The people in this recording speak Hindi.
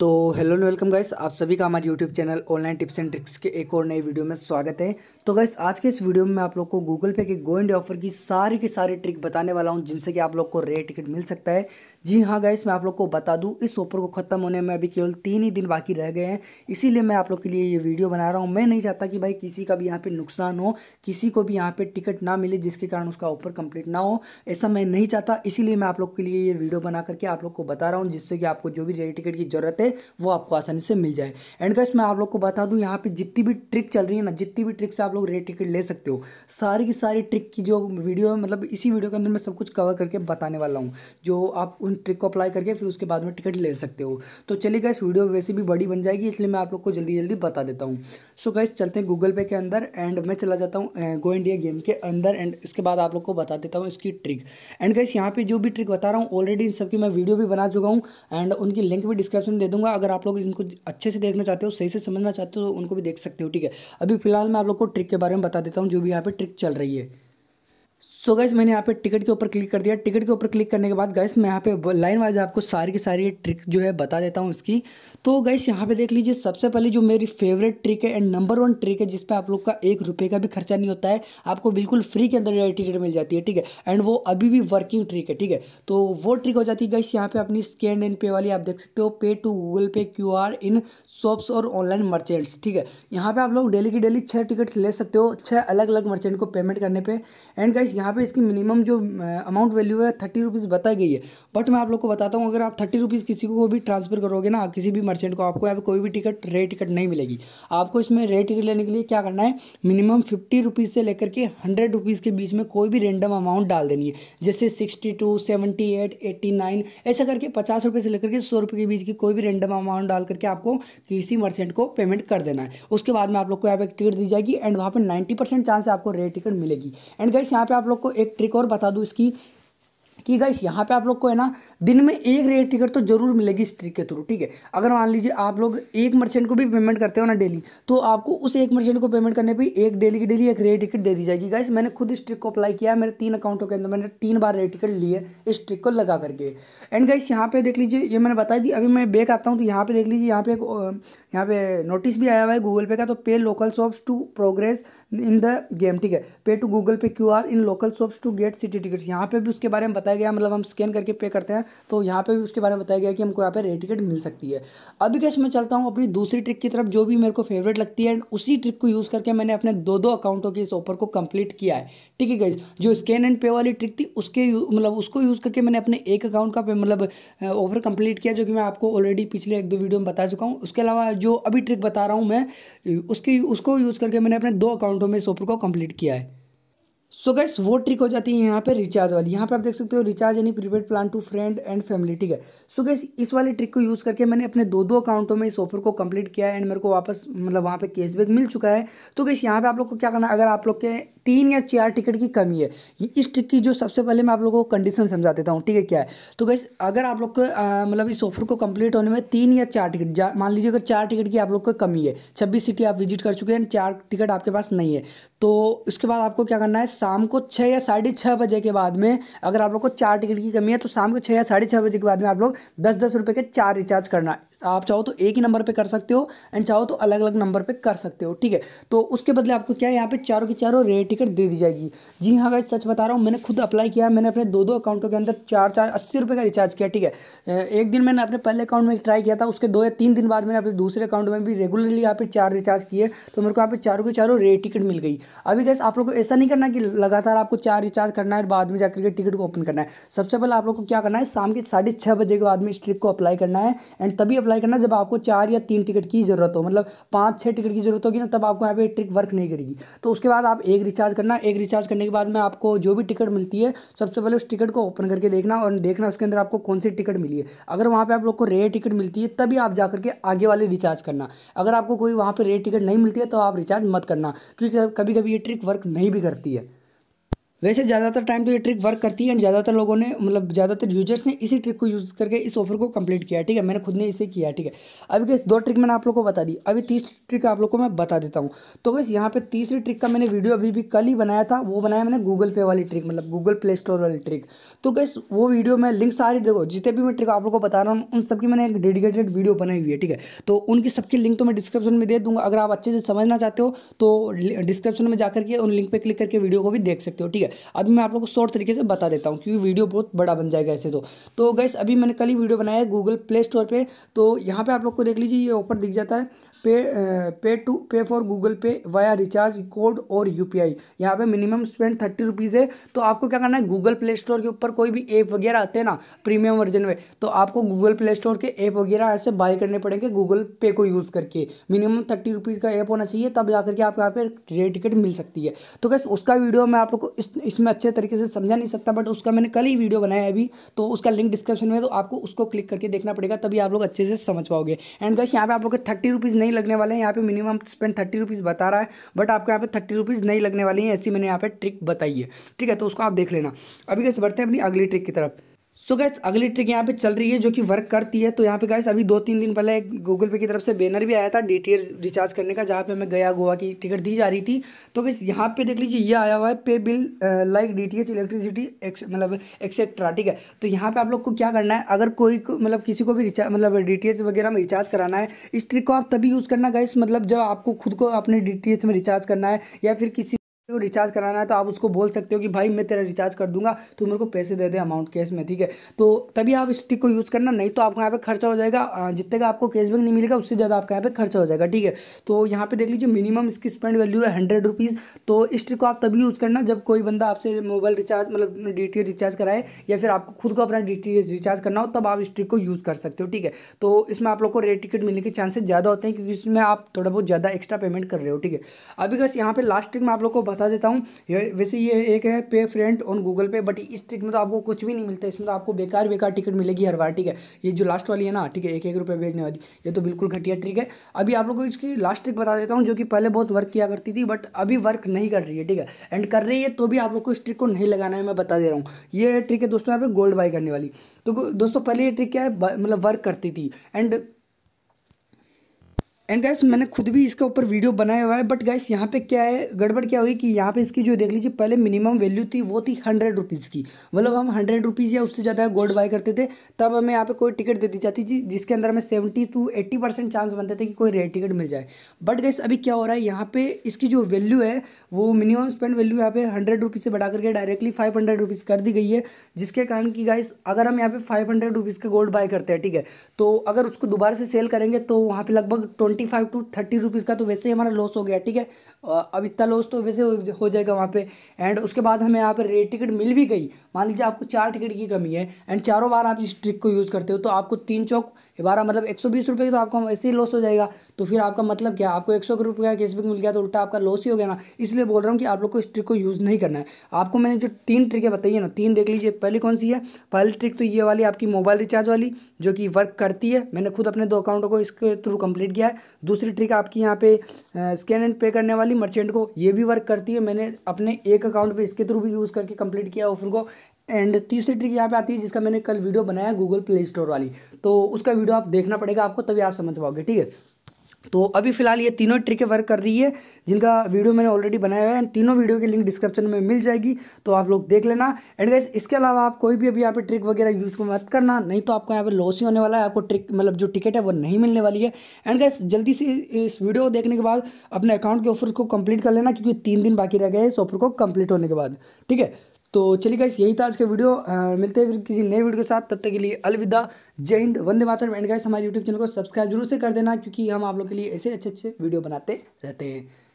तो हेलो एंड वेलकम गाइस आप सभी का हमारे YouTube channel online tips and tricks के एक और नई वीडियो में स्वागत है तो गाइस आज के इस वीडियो में मैं आप लोग को गूगल पे के गो इंडिया ऑफर की सारी की सारी ट्रिक बताने वाला हूं जिनसे कि आप लोग को रेट टिकट मिल सकता है जी हाँ गाइस मैं आप लोग को बता दूँ इस ऑफर को ख़त्म होने में अभी केवल तीन ही दिन बाकी रह गए हैं इसीलिए मैं आप लोग के लिए ये वीडियो बना रहा हूँ मैं नहीं चाहता कि भाई किसी का भी यहाँ पर नुकसान हो किसी को भी यहाँ पर टिकट ना मिले जिसके कारण उसका ऑफर कंप्लीट ना हो ऐसा मैं नहीं चाहता इसीलिए मैं आप लोग के लिए ये वीडियो बना करके आप लोग को बता रहा हूँ जिससे कि आपको जो भी रेट टिकट की ज़रूरत है है वो आपको आसानी से मिल जाए एंड गैस मैं आप लोग को बता दूँ यहाँ पर जितनी भी ट्रिक चल रही है ना जितनी भी ट्रिक से आप लोग रेड टिकट ले सकते हो सारी की सारी ट्रिक की जो वीडियो है मतलब इसी वीडियो के अंदर मैं सब कुछ कवर करके बताने वाला हूँ जो आप उन ट्रिक को अप्लाई करके फिर उसके बाद में टिकट ले सकते हो तो चलिए गैस वीडियो वैसे भी बड़ी बन जाएगी इसलिए मैं आप लोग को जल्दी जल्दी बता देता हूँ सो गैस चलते हैं गूगल पे के अंदर एंड मैं चला जाता हूँ गो इंडिया गेम के अंदर एंड इसके बाद आप लोग को बता देता हूँ इसकी ट्रिक एंड गैस यहाँ पे जो भी ट्रिक बता रहा हूँ ऑलरेडी इन सबकी मैं वीडियो भी बना चुका हूँ एंड उनकी लिंक भी डिस्क्रिप्शन दे दूँ दूंगा अगर आप लोग इनको अच्छे से देखना चाहते हो सही से समझना चाहते हो तो उनको भी देख सकते हो ठीक है अभी फिलहाल मैं आप लोग को ट्रिक के बारे में बता देता हूँ जो भी यहाँ पर ट्रिक चल रही है सो गाइस गैस मैंने यहाँ पे टिकट के ऊपर क्लिक कर दिया टिकट के ऊपर क्लिक करने के बाद गैस मैं यहाँ पे लाइन वाइज आपको सारी की सारी ट्रिक जो है बता देता हूँ इसकी तो गैस यहाँ पे देख लीजिए सबसे पहले जो मेरी फेवरेट ट्रिक है एंड नंबर वन ट्रिक है जिसपे आप लोग का एक रुपये का भी खर्चा नहीं होता है आपको बिल्कुल फ्री के अंदर टिकट मिल जाती है ठीक है एंड वो अभी भी वर्किंग ट्रिक है ठीक है तो वो ट्रिक हो जाती है गैस यहाँ पे अपनी स्कैन एंड पे वाली आप देख सकते हो pay to Google Pay Q in shops और ऑनलाइन मर्चेंट्स ठीक है यहाँ पे आप लोग डेली की डेली छः टिकट ले सकते हो छः अलग अलग मर्चेंट को पेमेंट करने पे एंड गाइस यहाँ पे इसकी मिनिमम जो अमाउंट वैल्यू है थर्टी रुपीज़ बताई गई है बट मैं आप लोग को बताता हूँ अगर आप थर्टी रुपीज़ किसी को भी ट्रांसफर करोगे ना किसी भी मर्चेंट को आपको यहाँ पे कोई भी टिकट रेड टिकट नहीं मिलेगी आपको इसमें रेड टिकट लेने के लिए क्या करना है मिनिमम फिफ्टी रुपीज़ से लेकर के हंड्रेड रुपीज़ के बीच में कोई भी रेंडम अमाउंट डाल देनी है जैसे sixty two seventy eight eighty nine ऐसा करके पचास रुपये से लेकर के सौ रुपये के बीच की कोई भी रेंडम अमाउंट डाल करके आपको किसी मर्चेंट को पेमेंट कर देना है उसके बाद में आप लोग को यहाँ पे टिकट दी जाएगी एंड वहाँ पर नाइन्टी परसेंट चांस आपको रेड टिकट मिलेगी एंड गाइस यहाँ पे आप लोग आपको एक ट्रिक और बता दूँ इसकी कि गाइस यहाँ पे आप लोग को है ना दिन में एक रेयर टिकट तो जरूर मिलेगी इस ट्रिक के थ्रू ठीक है अगर मान लीजिए आप लोग एक मर्चेंट को भी पेमेंट करते हो ना डेली तो आपको उस एक मर्चेंट को पेमेंट करने पर एक डेली की डेली एक रेयर टिकट दे दी जाएगी गाइस मैंने खुद इस ट्रिक को अप्लाई किया है मेरे तीन अकाउंटों के अंदर मैंने तीन बार रेयर टिकट लिए इस ट्रिक को लगा करके एंड गाइस यहाँ पे देख लीजिए ये मैंने बताई दी अभी मैं बेक आता हूँ तो यहाँ पे देख लीजिए यहाँ पे यहाँ पे नोटिस भी आया हुआ है गूगल पे का तो pay local shops to progress in the game ठीक है pay to Google Pay Q in local shops to get city tickets यहाँ पे भी उसके बारे में बताया बताया गया मतलब हम स्कैन करके पे करते हैं तो यहाँ पे भी उसके बारे में बताया गया कि हमको यहाँ पे रेड टिकट मिल सकती है अभी कैसे मैं चलता हूँ अपनी दूसरी ट्रिक की तरफ जो भी मेरे को फेवरेट लगती है एंड उसी ट्रिक को यूज़ करके मैंने अपने दो दो अकाउंटों के इस ऑफर को कंप्लीट किया है ठीक है गाइज जो स्कैन एंड पे वाली ट्रिक थी उसके मतलब उसको यूज़ करके मैंने अपने एक अकाउंट का मतलब ऑफर कंप्लीट किया जो कि मैं आपको ऑलरेडी पिछले एक दो वीडियो में बता चुका हूँ उसके अलावा जो अभी ट्रिक बता रहा हूँ मैं उसकी उसको यूज़ करके मैंने अपने दो अकाउंटों में इस ऑफर को कंप्लीट किया है सो गैस वो ट्रिक हो जाती है यहाँ पे रिचार्ज वाली यहाँ पे आप देख सकते हो रिचार्ज यानी prepaid plan to friend and family ठीक है सो गैस इस वाली ट्रिक को यूज़ करके मैंने अपने दो दो अकाउंटों में इस ऑफर को कंप्लीट किया है एंड मेरे को वापस मतलब वहाँ पे कैशबैक मिल चुका है तो गैस यहाँ पे आप लोग को क्या करना अगर आप लोग के तीन या चार टिकट की कमी है इस ट्रिक की जो सबसे पहले मैं आप लोगों को कंडीशन समझा देता हूँ ठीक है क्या है तो गैस अगर आप लोग को मतलब इस ऑफर को कंप्लीट होने में तीन या चार टिकट मान लीजिए अगर चार टिकट की आप लोग को कमी है छब्बीस सिटी आप विजिट कर चुके हैं चार टिकट आपके पास नहीं है तो उसके बाद आपको क्या करना है शाम को छः या साढ़े छः बजे के बाद में अगर आप लोग को चार टिकट की कमी है तो शाम को छः या साढ़े छः बजे के बाद में आप लोग दस दस रुपये के चार रिचार्ज करना है आप चाहो तो एक ही नंबर पे कर सकते हो एंड चाहो तो अलग अलग नंबर पे कर सकते हो ठीक है तो उसके बदले आपको क्या है यहाँ पर चारों की चारों रेयर टिकट दे दी जाएगी जी हाँ अगर सच बता रहा हूँ मैंने खुद अप्लाई किया मैंने अपने दो दो अकाउंटों के अंदर चार चार अस्सी रुपये का रिचार्ज किया ठीक है एक दिन मैंने अपने पहले अकाउंट में ट्राई किया था उसके दो या तीन दिन बाद मैंने अपने दूसरे अकाउंट में भी रेगुलरली यहाँ पर चार रिचार्ज किए तो मेरे को यहाँ पे चारों के चारों रेयर टिकट मिल गई अभी गैस आप लोग को ऐसा नहीं करना कि लगातार आपको चार रिचार्ज करना है बाद में जाकर के टिकट को ओपन करना है सबसे पहले आप लोग को क्या करना है शाम के साढ़े छः बजे के बाद में इस ट्रिक को अप्लाई करना है एंड तभी अप्लाई करना जब आपको चार या तीन टिकट की जरूरत हो मतलब पाँच छः टिकट की जरूरत होगी ना तब आपको यहाँ पर ट्रिक वर्क नहीं करेगी तो उसके बाद आप एक रिचार्ज करना एक रिचार्ज करने के बाद में आपको जो भी टिकट मिलती है सबसे पहले उस टिकट को ओपन करके देखना और देखना उसके अंदर आपको कौन सी टिकट मिली है अगर वहाँ पर आप लोग को रेयर टिकट मिलती है तभी आप जाकर के आगे वाले रिचार्ज करना अगर आपको कोई वहाँ पर रेयर टिकट नहीं मिलती है तो आप रिचार्ज मत करना क्योंकि कभी कभी ये ट्रिक वर्क नहीं भी करती है वैसे ज़्यादातर टाइम तो ये ट्रिक वर्क करती है एंड ज़्यादातर लोगों ने मतलब ज़्यादातर यूजर्स ने इसी ट्रिक को यूज़ करके इस ऑफर को कंप्लीट किया ठीक है मैंने खुद ने इसे किया ठीक है अभी कैसे दो ट्रिक मैंने आप लोगों को बता दी अभी तीसरी ट्रिक आप लोग को मैं बता देता हूँ तो गैस यहाँ पर तीसरी ट्रिक का मैंने वीडियो अभी भी कल ही बनाया था वो बनाया मैंने गूगल पे वाली ट्रिक मतलब गूगल प्ले स्टोर वाली ट्रिक तो गैस वो वीडियो मैं लिंक सारी देखो जितने भी मैं ट्रिक आप लोग को बता रहा हूँ उन सबकी मैंने एक डेडिकेटेड वीडियो बनाई हुई है ठीक है तो उनकी सबकी लिंक तो मैं डिस्क्रिप्शन में दे दूँगा अगर आप अच्छे से समझना चाहते हो तो डिस्क्रिप्शन में जाकर के उन लिंक पर क्लिक करके वीडियो को भी देख सकते हो ठीक है अभी मैं आप लोग को शॉर्ट तरीके से बता देता हूँ क्योंकि वीडियो बहुत बड़ा बन जाएगा ऐसे तो तो गैस अभी मैंने कल ही वीडियो बनाया है गूगल प्ले स्टोर पर तो यहाँ पर आप लोग को देख लीजिए ये ऑफर दिख जाता है पे pay to pay for Google Pay via recharge code और यूपीआई यहाँ पे मिनिमम स्पेंड थर्टी रुपीज़ है तो आपको क्या करना है गूगल प्ले स्टोर के ऊपर कोई भी ऐप वगैरह आते हैं ना प्रीमियम वर्जन में तो आपको गूगल प्ले स्टोर के ऐप वगैरह ऐसे बाय करने पड़ेंगे गूगल पे को यूज़ करके मिनिमम थर्टी रुपीज़ का ऐप होना चाहिए तब जाकर के आपको यहाँ पे रे टिकट मिल सकती है तो कैसे उसका वीडियो मैं आप लोग को इस इसमें अच्छे तरीके से समझा नहीं सकता बट उसका मैंने कल ही वीडियो बनाया है अभी तो उसका लिंक डिस्क्रिप्शन में तो आपको उसको क्लिक करके देखना पड़ेगा तभी आप लोग अच्छे से समझ पाओगे एंड कैसे यहाँ पे आप लोग थर्टी रुपीज़ नहीं लगने वाले हैं यहाँ पे मिनिमम स्पेंड थर्टी रुपीज़ बता रहा है बट आपको यहाँ पे थर्टी रुपीज़ नहीं लगने वाली हैं ऐसी मैंने यहाँ पे ट्रिक बताई है ठीक है तो उसको आप देख लेना अभी कैसे बढ़ते हैं अपनी अगली ट्रिक की तरफ सो so गैस अगली ट्रिक यहाँ पे चल रही है जो कि वर्क करती है तो यहाँ पे गैस अभी दो तीन दिन पहले गूगल पे की तरफ से बैनर भी आया था डी रिचार्ज करने का जहाँ पे हमें गया गोवा की टिकट दी जा रही थी तो गैस यहाँ पे देख लीजिए ये आया हुआ है pay bill like the electricity मतलब एक्सेट्रा ठीक है तो यहाँ पर आप लोग को क्या करना है अगर कोई मतलब किसी को भी रिचार्ज मतलब डी वगैरह में रिचार्ज कराना है इस ट्रिक को आप तभी यूज़ करना गैस मतलब जब आपको खुद को अपने डी में रिचार्ज करना है या फिर किसी तो रिचार्ज कराना है तो आप उसको बोल सकते हो कि भाई मैं तेरा रिचार्ज कर दूंगा तो मेरे को पैसे दे दे अमाउंट कैश में ठीक है तो तभी आप इस टिक को यूज़ करना नहीं तो आपको यहाँ पे खर्चा हो जाएगा जितने का आपको कैशबैक नहीं मिलेगा उससे ज़्यादा आपका यहाँ पे खर्चा हो जाएगा ठीक है तो यहाँ पे देख लीजिए मिनिमम इसकी स्पेंड वैल्यू है हंड्रेड रुपीज़ तो इस ट्रिक को आप तभी यूज़ करना जब कोई बंदा आपसे मोबाइल रिचार्ज मतलब डी रिचार्ज कराए या फिर आपको खुद को अपना डी रिचार्ज करना हो तब आप इस ट्रिक को यूज़ कर सकते हो ठीक है तो इसमें आप लोग को रेड टिकट मिलने के चांसेस ज़्यादा होते हैं क्योंकि इसमें आप थोड़ा बहुत ज़्यादा एक्स्ट्रा पेमेंट कर रहे हो ठीक है अभी बस यहाँ पर लास्ट ट्रिक में आप लोग को बता देता हूँ वैसे ये एक है pay friend on Google Pay but इस ट्रिक में तो आपको कुछ भी नहीं मिलता इसमें तो आपको बेकार बेकार टिकट मिलेगी हर बार ठीक है ये जो लास्ट वाली है ना ठीक है एक एक रुपये भेजने वाली ये तो बिल्कुल घटिया ट्रिक है अभी आप लोग को इसकी लास्ट ट्रिक बता देता हूँ जो कि पहले बहुत वर्क किया करती थी बट अभी वर्क नहीं कर रही है ठीक है एंड कर रही है तो भी आप लोग को इस ट्रिक को नहीं लगाना है मैं बता दे रहा हूँ ये ट्रिक है दोस्तों यहाँ पे गोल्ड बाई करने वाली तो दोस्तों पहले ये ट्रिक क्या है मतलब वर्क करती थी एंड एंड गैस मैंने खुद भी इसके ऊपर वीडियो बनाया हुआ है बट गैस यहाँ पे क्या है गड़बड़ क्या हुई कि यहाँ पे इसकी जो देख लीजिए पहले मिनिमम वैल्यू थी वो थी हंड्रेड रुपीज़ की मतलब हम हंड्रेड रुपीज़ या उससे ज़्यादा गोल्ड बाय करते थे तब हमें यहाँ पे कोई टिकट दे दी जाती थी जिसके अंदर हमें seventy to eighty percent chance बनते थे कि कोई रेयर टिकट मिल जाए बट गैस अभी क्या हो रहा है यहाँ पे इसकी जो वैल्यू है वो मिनिमम स्पेंड वैल्यू यहाँ पे हंड्रेड रुपीज़ से बढ़ा करके डायरेक्टली फाइव हंड्रेड रुपीज़ कर दी गई है जिसके कारण कि गाइस अगर हम यहाँ पे फाइव हंड्रेड रुपीज़ का गोल्ड बाय करते हैं ठीक है तो अगर उसको दोबारा से सेल करेंगे तो वहाँ पर लगभग twenty twenty five to thirty rupees का तो वैसे ही हमारा लॉस हो गया ठीक है अब इतना लॉस तो वैसे हो जाएगा वहाँ पे एंड उसके बाद हमें यहाँ पे रेड टिकट मिल भी गई मान लीजिए आपको चार टिकट की कमी है एंड चारों बार आप इस ट्रिक को यूज़ करते हो तो आपको तीन चौक बारह मतलब एक सौ बीस रुपये तो आपका वैसे ही लॉस हो जाएगा तो फिर आपका मतलब क्या आपको एक सौ रुपये का कैशबैक मिल गया तो उल्टा आपका लॉस ही हो गया ना इसलिए बोल रहा हूँ कि आप लोग को इस ट्रिक को यूज़ नहीं करना है आपको मैंने जो तीन ट्रिकें बताई है ना तीन देख लीजिए पहली कौन सी है पहली ट्रिक तो ये वाली आपकी मोबाइल रिचार्ज वाली जो कि वर्क करती है मैंने खुद अपने दो अकाउंटों को इसके थ्रू कंप्लीट किया है दूसरी ट्रिक आपकी यहाँ पे स्कैन एंड पे करने वाली मर्चेंट को ये भी वर्क करती है मैंने अपने एक अकाउंट पे इसके थ्रू भी यूज़ करके कंप्लीट किया ऑफर को एंड तीसरी ट्रिक यहाँ पे आती है जिसका मैंने कल वीडियो बनाया गूगल प्ले स्टोर वाली तो उसका वीडियो आप देखना पड़ेगा आपको तभी आप समझ पाओगे ठीक है तो अभी फ़िलहाल ये तीनों ट्रिकें वर्क कर रही है जिनका वीडियो मैंने ऑलरेडी बनाया हुआ है एंड तीनों वीडियो की लिंक डिस्क्रिप्शन में मिल जाएगी तो आप लोग देख लेना एंड गाइस इसके अलावा आप कोई भी अभी यहाँ पे ट्रिक वगैरह यूज़ मत करना नहीं तो आपको यहाँ पे लॉस ही होने वाला है आपको ट्रिक मतलब जो टिकट है वो नहीं मिलने वाली है एंड गाइस जल्दी से इस वीडियो को देखने के बाद अपने अकाउंट के ऑफर को कंप्लीट कर लेना क्योंकि तीन दिन बाकी रह गए इस ऑफर को कंप्लीट होने के बाद ठीक है तो चलिए गाइस यही था आज का वीडियो आ, मिलते हैं फिर किसी नए वीडियो के साथ तब तक के लिए अलविदा जय हिंद वंदे मातरम एंड गाइस हमारे यूट्यूब चैनल को सब्सक्राइब जरूर से कर देना क्योंकि हम आप लोग के लिए ऐसे अच्छे अच्छे वीडियो बनाते रहते हैं